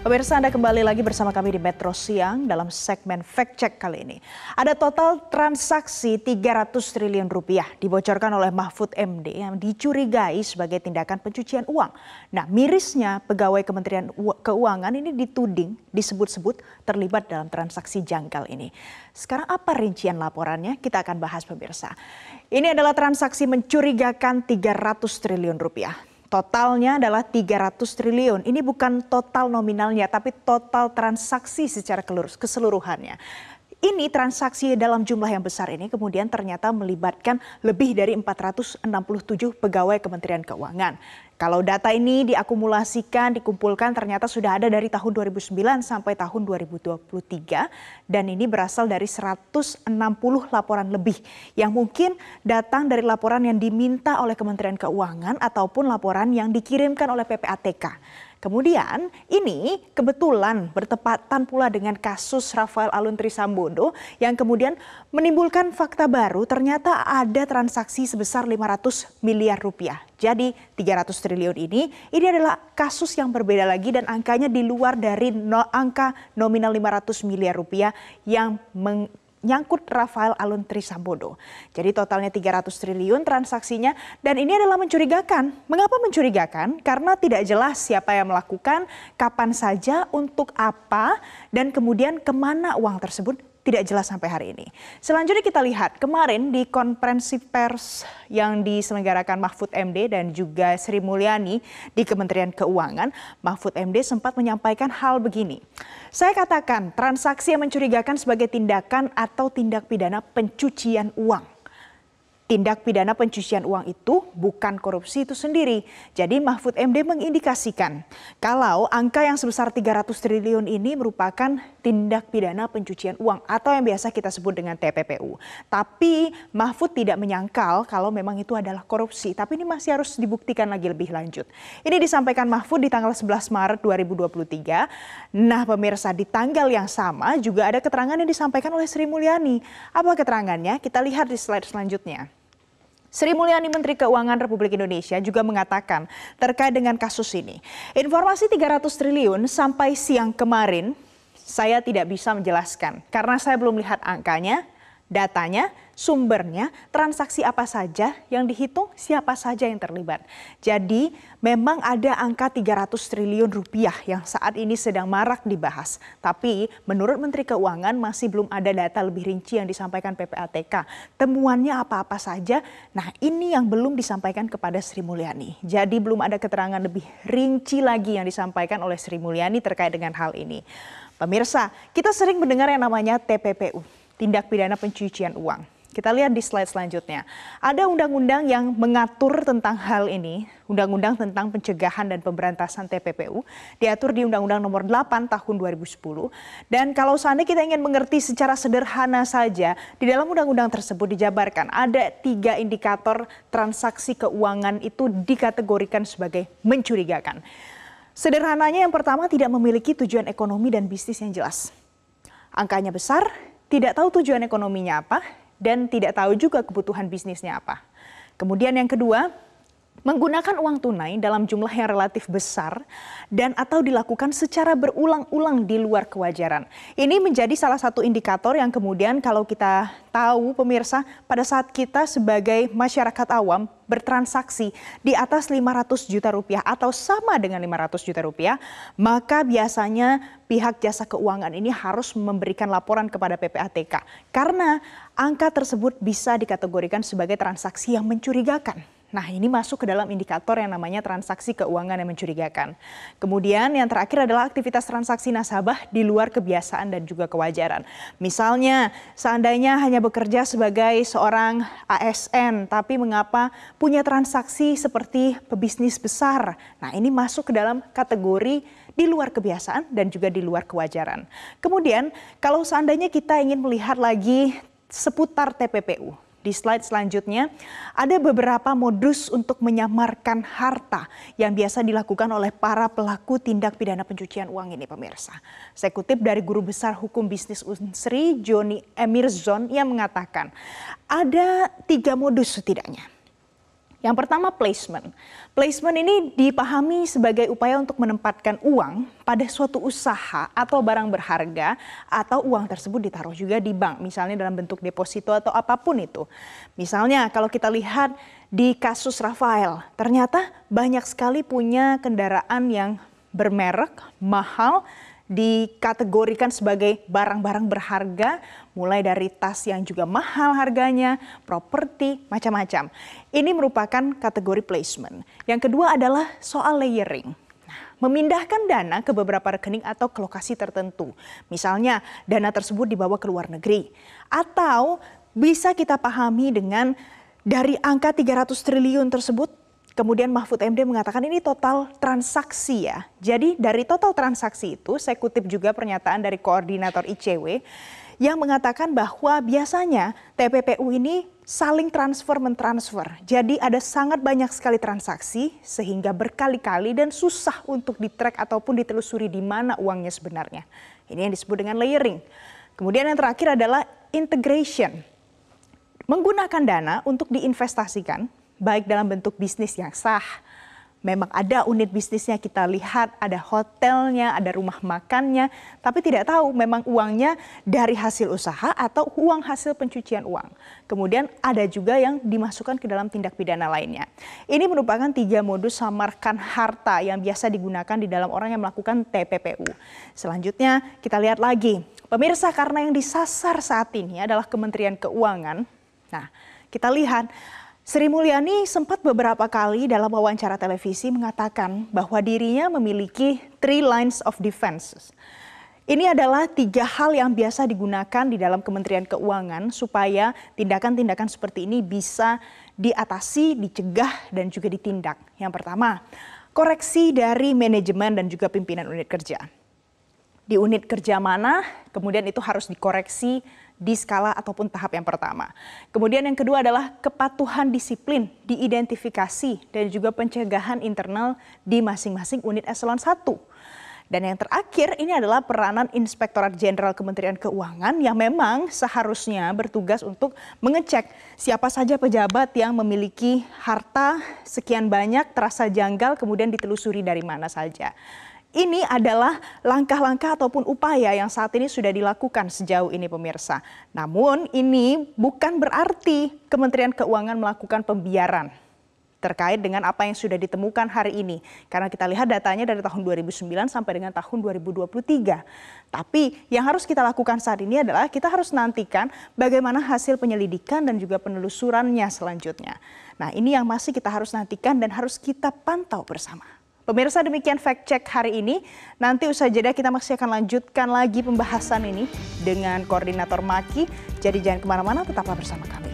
Pemirsa Anda kembali lagi bersama kami di Metro Siang dalam segmen Fact Check kali ini. Ada total transaksi 300 triliun rupiah dibocorkan oleh Mahfud MD yang dicurigai sebagai tindakan pencucian uang. Nah mirisnya pegawai Kementerian Keuangan ini dituding disebut-sebut terlibat dalam transaksi janggal ini. Sekarang apa rincian laporannya? Kita akan bahas pemirsa. Ini adalah transaksi mencurigakan 300 triliun rupiah. Totalnya adalah 300 triliun. Ini bukan total nominalnya, tapi total transaksi secara keseluruhannya ini transaksi dalam jumlah yang besar ini kemudian ternyata melibatkan lebih dari 467 pegawai Kementerian Keuangan. Kalau data ini diakumulasikan, dikumpulkan ternyata sudah ada dari tahun 2009 sampai tahun 2023 dan ini berasal dari 160 laporan lebih yang mungkin datang dari laporan yang diminta oleh Kementerian Keuangan ataupun laporan yang dikirimkan oleh PPATK. Kemudian ini kebetulan bertepatan pula dengan kasus Rafael Alun Trisambodo yang kemudian menimbulkan fakta baru ternyata ada transaksi sebesar 500 miliar rupiah. Jadi 300 triliun ini, ini adalah kasus yang berbeda lagi dan angkanya di luar dari no, angka nominal 500 miliar rupiah yang meng, nyangkut Rafael Alun Trisambodo. Jadi totalnya 300 triliun transaksinya dan ini adalah mencurigakan. Mengapa mencurigakan? Karena tidak jelas siapa yang melakukan, kapan saja, untuk apa, dan kemudian kemana uang tersebut tidak jelas sampai hari ini. Selanjutnya kita lihat kemarin di konferensi pers yang diselenggarakan Mahfud MD dan juga Sri Mulyani di Kementerian Keuangan, Mahfud MD sempat menyampaikan hal begini. Saya katakan transaksi yang mencurigakan sebagai tindakan atau tindak pidana pencucian uang. Tindak pidana pencucian uang itu bukan korupsi itu sendiri. Jadi Mahfud MD mengindikasikan kalau angka yang sebesar 300 triliun ini merupakan tindak pidana pencucian uang atau yang biasa kita sebut dengan TPPU. Tapi Mahfud tidak menyangkal kalau memang itu adalah korupsi. Tapi ini masih harus dibuktikan lagi lebih lanjut. Ini disampaikan Mahfud di tanggal 11 Maret 2023. Nah pemirsa di tanggal yang sama juga ada keterangan yang disampaikan oleh Sri Mulyani. Apa keterangannya? Kita lihat di slide selanjutnya. Sri Mulyani Menteri Keuangan Republik Indonesia juga mengatakan terkait dengan kasus ini. Informasi 300 triliun sampai siang kemarin saya tidak bisa menjelaskan karena saya belum lihat angkanya datanya, sumbernya, transaksi apa saja yang dihitung, siapa saja yang terlibat. Jadi memang ada angka 300 triliun rupiah yang saat ini sedang marak dibahas. Tapi menurut Menteri Keuangan masih belum ada data lebih rinci yang disampaikan PPATK. Temuannya apa-apa saja, nah ini yang belum disampaikan kepada Sri Mulyani. Jadi belum ada keterangan lebih rinci lagi yang disampaikan oleh Sri Mulyani terkait dengan hal ini. Pemirsa, kita sering mendengar yang namanya TPPU, tindak pidana pencucian uang. Kita lihat di slide selanjutnya. Ada undang-undang yang mengatur tentang hal ini, Undang-Undang tentang Pencegahan dan Pemberantasan TPPU, diatur di Undang-Undang Nomor 8 Tahun 2010. Dan kalau seandainya kita ingin mengerti secara sederhana saja, di dalam undang-undang tersebut dijabarkan ada tiga indikator transaksi keuangan itu dikategorikan sebagai mencurigakan. Sederhananya yang pertama tidak memiliki tujuan ekonomi dan bisnis yang jelas. Angkanya besar, tidak tahu tujuan ekonominya apa, dan tidak tahu juga kebutuhan bisnisnya apa. Kemudian yang kedua, menggunakan uang tunai dalam jumlah yang relatif besar dan atau dilakukan secara berulang-ulang di luar kewajaran. Ini menjadi salah satu indikator yang kemudian kalau kita tahu pemirsa pada saat kita sebagai masyarakat awam bertransaksi di atas 500 juta rupiah atau sama dengan 500 juta rupiah, maka biasanya pihak jasa keuangan ini harus memberikan laporan kepada PPATK karena angka tersebut bisa dikategorikan sebagai transaksi yang mencurigakan. Nah, ini masuk ke dalam indikator yang namanya transaksi keuangan yang mencurigakan. Kemudian yang terakhir adalah aktivitas transaksi nasabah di luar kebiasaan dan juga kewajaran. Misalnya, seandainya hanya bekerja sebagai seorang ASN, tapi mengapa punya transaksi seperti pebisnis besar? Nah, ini masuk ke dalam kategori di luar kebiasaan dan juga di luar kewajaran. Kemudian, kalau seandainya kita ingin melihat lagi seputar TPPU, di slide selanjutnya, ada beberapa modus untuk menyamarkan harta yang biasa dilakukan oleh para pelaku tindak pidana pencucian uang ini pemirsa. Saya kutip dari Guru Besar Hukum Bisnis Unsri, Joni Emirzon, yang mengatakan ada tiga modus setidaknya yang pertama placement. Placement ini dipahami sebagai upaya untuk menempatkan uang pada suatu usaha atau barang berharga atau uang tersebut ditaruh juga di bank, misalnya dalam bentuk deposito atau apapun itu. Misalnya kalau kita lihat di kasus Rafael, ternyata banyak sekali punya kendaraan yang bermerek, mahal, dikategorikan sebagai barang-barang berharga, mulai dari tas yang juga mahal harganya, properti, macam-macam. Ini merupakan kategori placement. Yang kedua adalah soal layering nah, memindahkan dana ke beberapa rekening atau ke lokasi tertentu. Misalnya, dana tersebut dibawa ke luar negeri. Atau bisa kita pahami dengan dari angka 300 triliun tersebut Kemudian Mahfud MD mengatakan ini total transaksi ya. Jadi dari total transaksi itu saya kutip juga pernyataan dari koordinator ICW yang mengatakan bahwa biasanya TPPU ini saling transfer mentransfer. Jadi ada sangat banyak sekali transaksi sehingga berkali-kali dan susah untuk di ataupun ditelusuri di mana uangnya sebenarnya. Ini yang disebut dengan layering. Kemudian yang terakhir adalah integration. Menggunakan dana untuk diinvestasikan baik dalam bentuk bisnis yang sah. Memang ada unit bisnisnya kita lihat, ada hotelnya, ada rumah makannya, tapi tidak tahu memang uangnya dari hasil usaha atau uang hasil pencucian uang. Kemudian ada juga yang dimasukkan ke dalam tindak pidana lainnya. Ini merupakan tiga modus samarkan harta yang biasa digunakan di dalam orang yang melakukan TPPU. Selanjutnya kita lihat lagi, pemirsa karena yang disasar saat ini adalah Kementerian Keuangan. Nah, kita lihat Sri Mulyani sempat beberapa kali dalam wawancara televisi mengatakan bahwa dirinya memiliki three lines of defense. Ini adalah tiga hal yang biasa digunakan di dalam Kementerian Keuangan supaya tindakan-tindakan seperti ini bisa diatasi, dicegah, dan juga ditindak. Yang pertama, koreksi dari manajemen dan juga pimpinan unit kerja. Di unit kerja mana, kemudian itu harus dikoreksi di skala ataupun tahap yang pertama. Kemudian yang kedua adalah kepatuhan disiplin diidentifikasi dan juga pencegahan internal di masing-masing unit eselon 1. Dan yang terakhir ini adalah peranan Inspektorat Jenderal Kementerian Keuangan yang memang seharusnya bertugas untuk mengecek siapa saja pejabat yang memiliki harta sekian banyak terasa janggal kemudian ditelusuri dari mana saja ini adalah langkah-langkah ataupun upaya yang saat ini sudah dilakukan sejauh ini pemirsa. Namun ini bukan berarti Kementerian Keuangan melakukan pembiaran terkait dengan apa yang sudah ditemukan hari ini. Karena kita lihat datanya dari tahun 2009 sampai dengan tahun 2023. Tapi yang harus kita lakukan saat ini adalah kita harus nantikan bagaimana hasil penyelidikan dan juga penelusurannya selanjutnya. Nah ini yang masih kita harus nantikan dan harus kita pantau bersama. Pemirsa demikian fact check hari ini. Nanti usai jeda kita masih akan lanjutkan lagi pembahasan ini dengan koordinator Maki. Jadi jangan kemana-mana, tetaplah bersama kami.